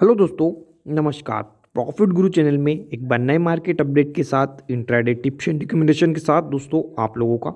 hello दोस्तों नमस्कार profit गुरु चैनल में एक बार नए मार्केट अपडेट के साथ इंट्राडे टिप्स एंड रिकमेंडेशन के साथ दोस्तों आप लोगों का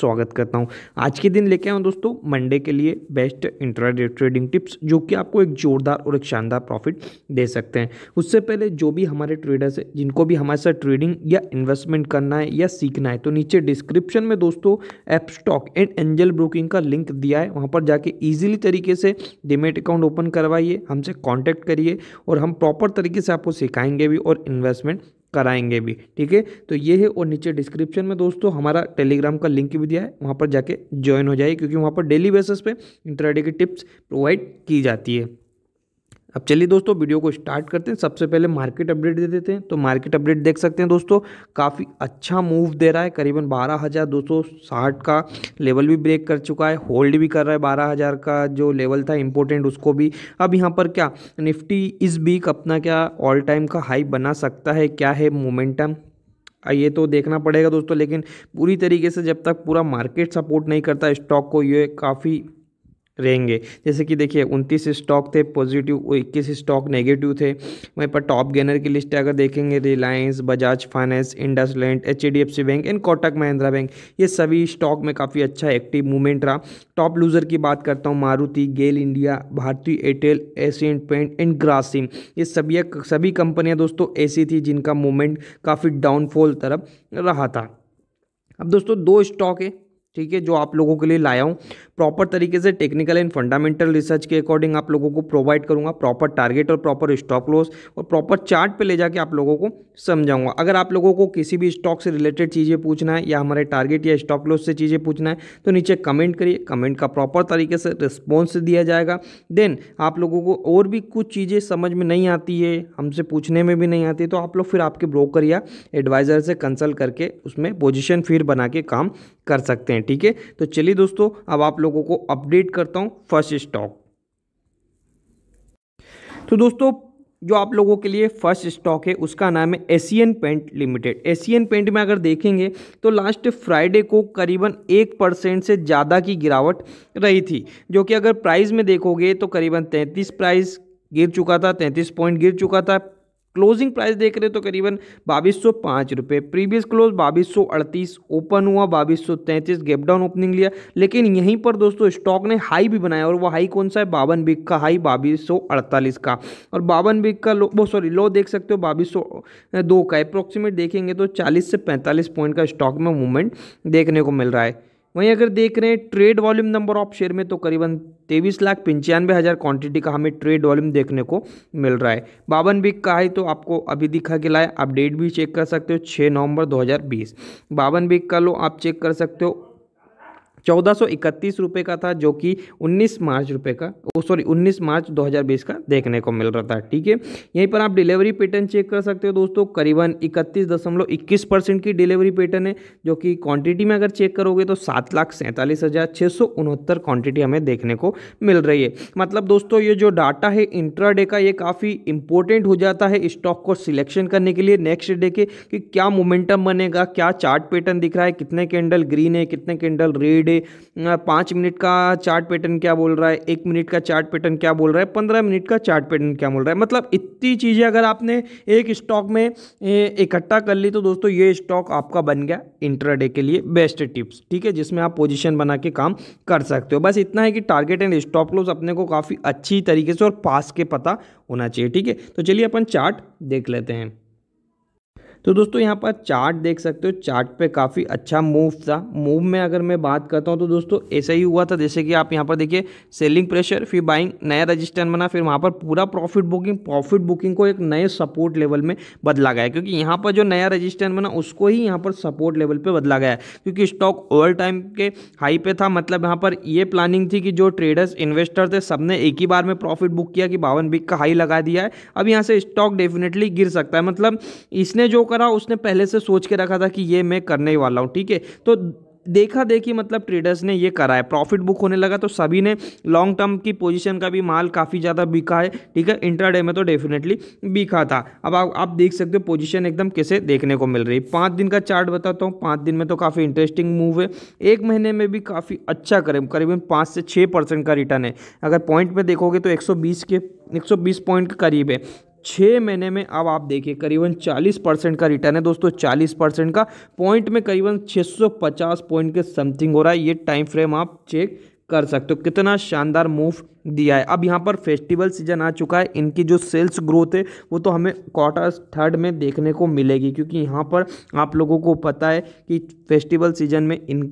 स्वागत करता हूँ आज के दिन लेके आया दोस्तों मंडे के लिए बेस्ट इंट्राडे ट्रेडिंग टिप्स जो कि आपको एक जोरदार और एक शानदार प्रॉफिट दे सकते हैं उससे पहले जो भी हमारे ट्रेडर्स हैं जिनको भी हमारे साथ ट्रेडिंग या इन्वेस्टमेंट करना है या सीखना है तो नीचे डिस्क्रिप्शन में दोस्तों app stock and Angel Broking का लिंक दिया है वहाँ पर जाके ईजिली तरीके से डिमेट अकाउंट ओपन करवाइए हमसे कॉन्टैक्ट करिए और हम प्रॉपर तरीके से आपको सिखाएंगे भी और इन्वेस्टमेंट कराएंगे भी ठीक है तो ये है और नीचे डिस्क्रिप्शन में दोस्तों हमारा टेलीग्राम का लिंक भी दिया है वहाँ पर जाके ज्वाइन हो जाइए क्योंकि वहाँ पर डेली बेसिस पे इंटरडे की टिप्स प्रोवाइड की जाती है अब चलिए दोस्तों वीडियो को स्टार्ट करते हैं सबसे पहले मार्केट अपडेट दे देते हैं तो मार्केट अपडेट देख सकते हैं दोस्तों काफ़ी अच्छा मूव दे रहा है करीबन बारह हज़ार दो सौ साठ का लेवल भी ब्रेक कर चुका है होल्ड भी कर रहा है बारह हज़ार का जो लेवल था इंपॉर्टेंट उसको भी अब यहाँ पर क्या निफ्टी इस वीक अपना क्या ऑल टाइम का हाई बना सकता है क्या है मोमेंटम ये तो देखना पड़ेगा दोस्तों लेकिन पूरी तरीके से जब तक पूरा मार्केट सपोर्ट नहीं करता स्टॉक को ये काफ़ी रहेंगे जैसे कि देखिए उनतीस स्टॉक थे पॉजिटिव इक्कीस स्टॉक नेगेटिव थे वहीं पर टॉप गेनर की लिस्ट अगर देखेंगे Reliance Bajaj finance Indus land H D F C bank and Kotak Mahindra bank ये सभी स्टॉक में काफ़ी अच्छा एक्टिव मूवमेंट रहा टॉप लूज़र की बात करता हूँ Maruti GAIL India Bharti Airtel Asian paint and Grasim ये सभी सभी कंपनियाँ दोस्तों ऐसी थी जिनका मूवमेंट काफ़ी डाउनफॉल तरफ रहा था अब दोस्तों दो स्टॉक है ठीक है जो आप लोगों के लिए लाया हूँ प्रॉपर तरीके से टेक्निकल एंड फंडामेंटल रिसर्च के अकॉर्डिंग आप लोगों को प्रोवाइड करूँगा प्रॉपर टारगेट और प्रॉपर स्टॉक लॉस और प्रॉपर चार्ट पे ले जाके आप लोगों को समझाऊंगा अगर आप लोगों को किसी भी स्टॉक से रिलेटेड चीज़ें पूछना है या हमारे टारगेट या स्टॉक लॉस से चीज़ें पूछना है तो नीचे कमेंट करिए कमेंट का प्रॉपर तरीके से रिस्पॉन्स दिया जाएगा देन आप लोगों को और भी कुछ चीज़ें समझ में नहीं आती है हमसे पूछने में भी नहीं आती तो आप लोग फिर आपके ब्रोकर या एडवाइज़र से कंसल्ट करके उसमें पोजिशन फिर बना के काम कर सकते हैं ठीक है तो चलिए दोस्तों अब आप लोगों को अपडेट करता हूँ फर्स्ट स्टॉक तो दोस्तों जो आप लोगों के लिए फर्स्ट स्टॉक है उसका नाम है Asian paint limited Asian paint में अगर देखेंगे तो लास्ट फ्राइडे को करीबन एक परसेंट से ज़्यादा की गिरावट रही थी जो कि अगर प्राइस में देखोगे तो करीबन तैंतीस प्राइस गिर चुका था तैंतीस पॉइंट गिर चुका था क्लोजिंग प्राइस देख रहे हो तो करीबन बाईस सौ पाँच रुपये प्रीवियस क्लोज बाईस सौ अड़तीस ओपन हुआ बाईस सौ तैंतीस गैप डाउन ओपनिंग लिया लेकिन यहीं पर दोस्तों स्टॉक ने हाई भी बनाया और वो हाई कौन सा है बावन बिग का हाई बाईस सौ अड़तालीस का और बावन बिग का लो वो सॉरी लो देख सकते हो बाईस सौ दो का अप्रोक्सीमेट देखेंगे तो चालीस से पैंतालीस पॉइंट का स्टॉक में मूवमेंट देखने को मिल रहा है वहीं अगर देख रहे हैं trade volume number of share में तो करीबन तेईस लाख पंचानवे हज़ार क्वांटिटी का हमें ट्रेड वॉल्यूम देखने को मिल रहा है बावन वीक का है तो आपको अभी दिखा के लाए डेट भी चेक कर सकते हो छः नवंबर 2020 बावन वीक का लो आप चेक कर सकते हो चौदह सौ रुपये का था जो कि उन्नीस मार्च रुपये का सॉरी उन्नीस मार्च दो हज़ार बीस का देखने को मिल रहा था ठीक है यहीं पर आप डिलीवरी पैटर्न चेक कर सकते हो दोस्तों करीबन इकतीस दशमलव इक्कीस परसेंट की डिलीवरी पैटर्न है जो कि क्वांटिटी में अगर चेक करोगे तो सात लाख सैंतालीस हज़ार छः सौ उनहत्तर क्वांटिटी हमें देखने को मिल रही है मतलब दोस्तों ये जो डाटा है इंट्राडे का ये काफ़ी इंपॉर्टेंट हो जाता है स्टॉक को सिलेक्शन करने के लिए नेक्स्ट डे के कि क्या मोमेंटम बनेगा क्या चार्ट पैटर्न दिख रहा है कितने कैंडल ग्रीन है कितने कैंडल रेड है पाँच मिनट का चार्ट पैटर्न क्या बोल रहा है एक मिनट का चार्ट पैटर्न क्या बोल रहा है पंद्रह मिनट का चार्ट पैटर्न क्या बोल रहा है मतलब इतनी चीज़ें अगर आपने एक स्टॉक में इकट्ठा कर ली तो दोस्तों ये स्टॉक आपका बन गया इंटरडे के लिए बेस्ट टिप्स ठीक है जिसमें आप पोजिशन बना के काम कर सकते हो बस इतना है कि टारगेट एंड स्टॉप लॉस अपने को काफ़ी अच्छी तरीके से और पास के पता होना चाहिए ठीक है तो चलिए अपन चार्ट देख लेते हैं तो दोस्तों यहाँ पर चार्ट देख सकते हो चार्ट पे काफ़ी अच्छा मूव था मूव में अगर मैं बात करता हूँ तो दोस्तों ऐसा ही हुआ था जैसे कि आप यहाँ पर देखिए सेलिंग प्रेशर फिर बाइंग नया रजिस्टर बना फिर वहाँ पर पूरा प्रॉफिट बुकिंग प्रॉफिट बुकिंग को एक नए सपोर्ट लेवल में बदला गया क्योंकि यहाँ पर जो नया रजिस्टर बना उसको ही यहाँ पर सपोर्ट लेवल पर बदला गया क्योंकि स्टॉक ओवर टाइम के हाई पे था मतलब यहाँ पर ये प्लानिंग थी कि जो ट्रेडर्स इन्वेस्टर थे सबने एक ही बार में प्रॉफिट बुक किया कि बावन बिक का हाई लगा दिया है अब यहाँ से स्टॉक डेफिनेटली गिर सकता है मतलब इसने जो करा उसने पहले से सोच के रखा था कि ये मैं करने ही वाला हूँ ठीक है तो देखा देखी मतलब ट्रेडर्स ने ये करा है प्रॉफिट बुक होने लगा तो सभी ने लॉन्ग टर्म की पोजीशन का भी माल काफ़ी ज़्यादा बिका है ठीक है इंट्राडे में तो डेफिनेटली बिका था अब आप आप देख सकते हो पोजीशन एकदम कैसे देखने को मिल रही है पाँच दिन का चार्ट बताता हूँ पाँच दिन में तो काफ़ी इंटरेस्टिंग मूव है एक महीने में भी काफ़ी अच्छा करे करीबन पाँच से छः परसेंट का रिटर्न है अगर पॉइंट में देखोगे तो एक के 120 पॉइंट के करीब है छः महीने में अब आप देखिए करीबन 40 परसेंट का रिटर्न है दोस्तों 40 परसेंट का पॉइंट में करीबन 650 पॉइंट के समथिंग हो रहा है ये टाइम फ्रेम आप चेक कर सकते हो कितना शानदार मूव दिया है अब यहाँ पर फेस्टिवल सीजन आ चुका है इनकी जो सेल्स ग्रोथ है वो तो हमें क्वार्टर थर्ड में देखने को मिलेगी क्योंकि यहाँ पर आप लोगों को पता है कि फेस्टिवल सीजन में इन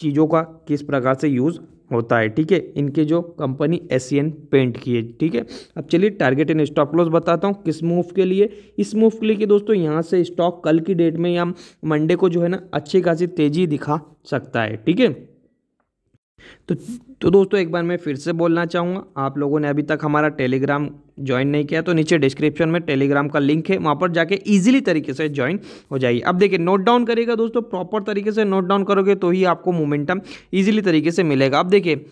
चीज़ों का किस प्रकार से यूज़ होता है ठीक है इनके जो कंपनी एशियन पेंट की है ठीक है अब चलिए टारगेट एंड स्टॉप लॉस बताता हूँ किस मूव के लिए इस मूव के लिए कि दोस्तों यहाँ से स्टॉक कल की डेट में या मंडे को जो है ना अच्छी खासी तेज़ी दिखा सकता है ठीक है तो तो दोस्तों एक बार मैं फिर से बोलना चाहूँगा आप लोगों ने अभी तक हमारा टेलीग्राम ज्वाइन नहीं किया तो नीचे डिस्क्रिप्शन में टेलीग्राम का लिंक है वहाँ पर जाके इजीली तरीके से ज्वाइन हो जाइए अब देखिए नोट डाउन करेगा दोस्तों प्रॉपर तरीके से नोट डाउन करोगे तो ही आपको मोमेंटम ईजिली तरीके से मिलेगा अब देखिए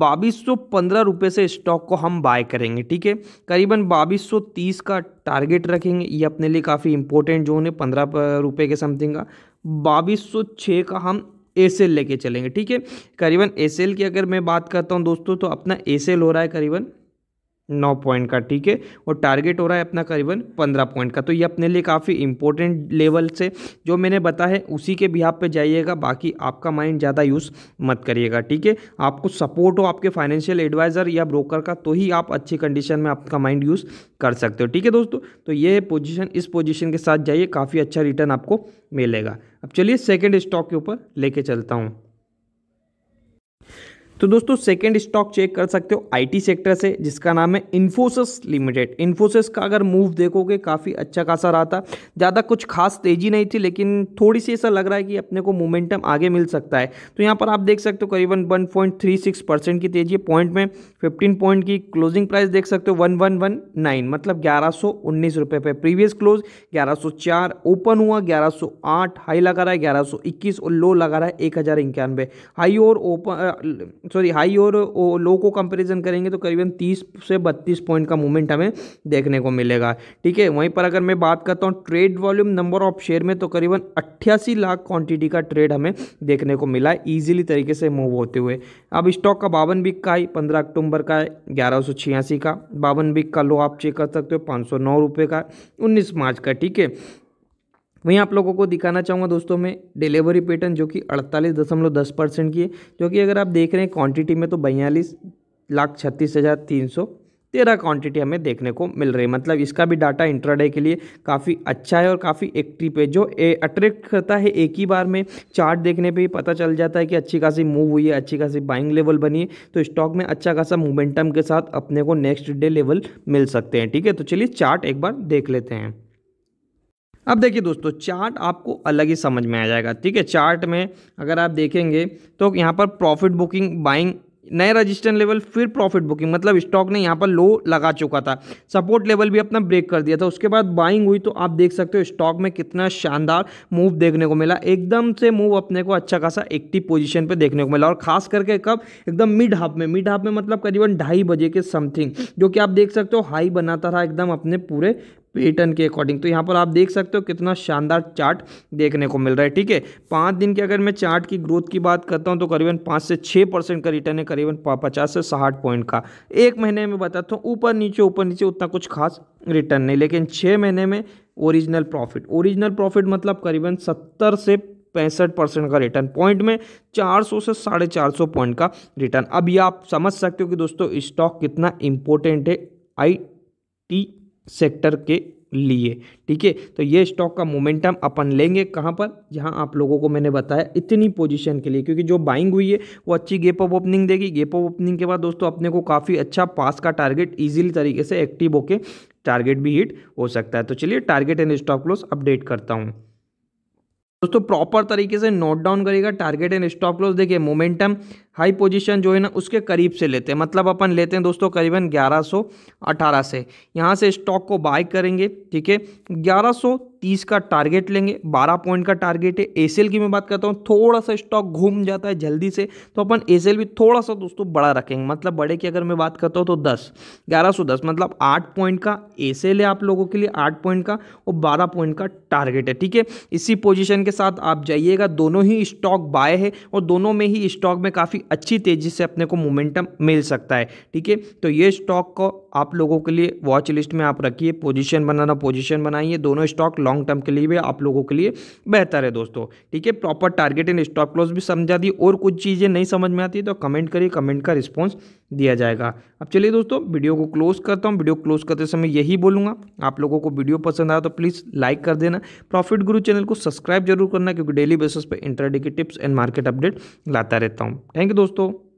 बाईस सौ पंद्रह रुपये से स्टॉक को हम बाय करेंगे ठीक है करीबन बाईस सौ तीस का टारगेट रखेंगे ये अपने लिए काफ़ी इंपॉर्टेंट जोन है पंद्रह रुपये के समथिंग का बाईस सौ छः का हम एसेल लेके चलेंगे ठीक है करीबन एसेल की अगर मैं बात करता हूँ दोस्तों तो अपना एसेल हो रहा है करीबन नौ पॉइंट का ठीक है और टारगेट हो रहा है अपना करीबन पंद्रह पॉइंट का तो ये अपने लिए काफ़ी इंपॉर्टेंट लेवल से जो मैंने बताया है उसी के बिहार पे जाइएगा बाकी आपका माइंड ज़्यादा यूज़ मत करिएगा ठीक है आपको सपोर्ट हो आपके फाइनेंशियल एडवाइज़र या ब्रोकर का तो ही आप अच्छी कंडीशन में आपका माइंड यूज़ कर सकते हो ठीक है दोस्तों तो ये पोजिशन इस पोजिशन के साथ जाइए काफ़ी अच्छा रिटर्न आपको मिलेगा अब चलिए सेकेंड स्टॉक के ऊपर लेके चलता हूँ तो दोस्तों सेकेंड स्टॉक चेक कर सकते हो आईटी सेक्टर से जिसका नाम है इन्फोसिस लिमिटेड इन्फोसिस का अगर मूव देखोगे काफ़ी अच्छा खासा रहा था ज़्यादा कुछ खास तेज़ी नहीं थी लेकिन थोड़ी सी ऐसा लग रहा है कि अपने को मोमेंटम आगे मिल सकता है तो यहाँ पर आप देख सकते हो करीबन 1.36 परसेंट की तेज़ी पॉइंट में 15 पॉइंट की क्लोजिंग प्राइस देख सकते हो नाइन मतलब ग्यारह रुपये पे प्रीवियस क्लोज चार ओपन हुआ आठ हाई लगा रहा है इक्कीस और लो लगा रहा है एक हाई और ओपन सॉरी हाई और लो को कंपेरिजन करेंगे तो करीबन तीस से बत्तीस पॉइंट का मूवमेंट हमें देखने को मिलेगा ठीक है वहीं पर अगर मैं बात करता हूँ trade volume number of share में तो करीबन अट्ठासी लाख क्वांटिटी का ट्रेड हमें देखने को मिला है ईजिली तरीके से मूव होते हुए अब स्टॉक का बावन बिक का है पंद्रह अक्टूबर का ग्यारह का बावन बिक का लो आप चेक कर सकते हो पाँच का उन्नीस मार्च का ठीक है वहीं आप लोगों को दिखाना चाहूँगा दोस्तों मैं डिलीवरी पैटर्न जो कि अड़तालीस दशमलव दस परसेंट की है जो कि अगर आप देख रहे हैं क्वांटिटी में तो बयालीस लाख छत्तीस हज़ार तीन सौ तेरह क्वांटिटी हमें देखने को मिल रही है मतलब इसका भी डाटा इंट्राडे के लिए काफ़ी अच्छा है और काफ़ी एक्टिव है जो अट्रैक्ट करता है एक ही बार में चार्ट देखने पे ही पता चल जाता है कि अच्छी खासी मूव हुई है अच्छी खासी बाइंग लेवल बनी है तो स्टॉक में अच्छा खासा मोमेंटम के साथ अपने को नेक्स्ट डे लेवल मिल सकते हैं ठीक है तो चलिए चार्ट एक बार देख लेते हैं अब देखिए दोस्तों चार्ट आपको अलग ही समझ में आ जाएगा ठीक है चार्ट में अगर आप देखेंगे तो यहाँ पर प्रॉफिट बुकिंग बाइंग नए रजिस्टेंस लेवल फिर प्रॉफिट बुकिंग मतलब स्टॉक ने यहाँ पर लो लगा चुका था सपोर्ट लेवल भी अपना ब्रेक कर दिया था उसके बाद बाइंग हुई तो आप देख सकते हो स्टॉक में कितना शानदार मूव देखने को मिला एकदम से मूव अपने को अच्छा खासा एक्टिव पोजीशन पे देखने को मिला और खास करके कब एकदम मिड हाफ में मिड हाफ में मतलब करीबन ढाई बजे के समथिंग जो कि आप देख सकते हो हाई बनाता था एकदम अपने पूरे पेटर्न के अकॉर्डिंग तो यहाँ पर आप देख सकते हो कितना शानदार चार्ट देखने को मिल रहा है ठीक है पाँच दिन के अगर मैं चार्ट की ग्रोथ की बात करता हूँ तो करीबन पाँच से छः परसेंट का रिटर्न है करीबन पचास से साठ पॉइंट का एक महीने में बताता तो हूँ ऊपर नीचे ऊपर नीचे उतना कुछ खास रिटर्न नहीं लेकिन छः महीने में ओरिजिनल प्रॉफिट ओरिजिनल प्रॉफिट मतलब करीबन सत्तर से पैंसठ परसेंट का रिटर्न पॉइंट में 400 से साढ़े चार सौ पॉइंट का रिटर्न अब ये आप समझ सकते हो कि दोस्तों स्टॉक कितना इंपॉर्टेंट है आई टी सेक्टर के लिए ठीक है तो ये स्टॉक का मोमेंटम अपन लेंगे कहाँ पर जहाँ आप लोगों को मैंने बताया इतनी पोजीशन के लिए क्योंकि जो बाइंग हुई है वो अच्छी गेप ऑफ ओपनिंग देगी गेप ऑफ ओपनिंग के बाद दोस्तों अपने को काफ़ी अच्छा पास का टारगेट इजीली तरीके से एक्टिव होके टारगेट भी हिट हो सकता है तो चलिए target and stop loss update करता हूँ दोस्तों प्रॉपर तरीके से नोट डाउन करेगा टारगेट एंड स्टॉप लॉस देखिए मोमेंटम हाई पोजीशन जो है ना उसके करीब से लेते हैं मतलब अपन लेते हैं दोस्तों करीबन 1118 से यहाँ से स्टॉक को बाय करेंगे ठीक है 1130 का टारगेट लेंगे 12 पॉइंट का टारगेट है एसएल की मैं बात करता हूँ थोड़ा सा स्टॉक घूम जाता है जल्दी से तो अपन एसएल भी थोड़ा सा दोस्तों बड़ा रखेंगे मतलब बड़े की अगर मैं बात करता हूँ तो दस ग्यारह मतलब आठ पॉइंट का एसएल है आप लोगों के लिए आठ पॉइंट का और बारह पॉइंट का टारगेट है ठीक है इसी पोजिशन के साथ आप जाइएगा दोनों ही स्टॉक बाय है और दोनों में ही स्टॉक में काफ़ी काफ़ी अच्छी तेज़ी से अपने को मोमेंटम मिल सकता है ठीक है तो ये स्टॉक को आप लोगों के लिए वॉच लिस्ट में आप रखिए पोजीशन बनाना पोजीशन बनाइए दोनों स्टॉक लॉन्ग टर्म के लिए भी आप लोगों के लिए बेहतर है दोस्तों ठीक है proper target and stock close भी समझा दी और कुछ चीज़ें नहीं समझ में आती तो कमेंट करिए कमेंट का रिस्पॉन्स दिया जाएगा अब चलिए दोस्तों वीडियो को क्लोज करता हूँ वीडियो क्लोज करते समय यही बोलूँगा आप लोगों को वीडियो पसंद आया तो प्लीज़ लाइक कर देना प्रॉफिट गुरु चैनल को सब्सक्राइब जरूर करना क्योंकि डेली बेसिस पर इंटरडी की टिप्स एंड मार्केट अपडेट लाता रहता हूँ थैंक यू दोस्तों